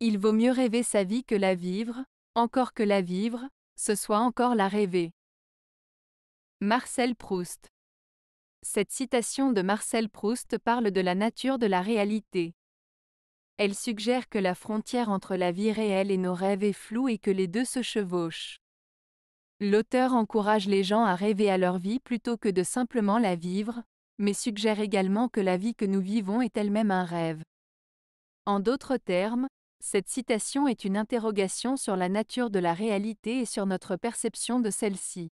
Il vaut mieux rêver sa vie que la vivre, encore que la vivre, ce soit encore la rêver. Marcel Proust Cette citation de Marcel Proust parle de la nature de la réalité. Elle suggère que la frontière entre la vie réelle et nos rêves est floue et que les deux se chevauchent. L'auteur encourage les gens à rêver à leur vie plutôt que de simplement la vivre, mais suggère également que la vie que nous vivons est elle-même un rêve. En d'autres termes, cette citation est une interrogation sur la nature de la réalité et sur notre perception de celle-ci.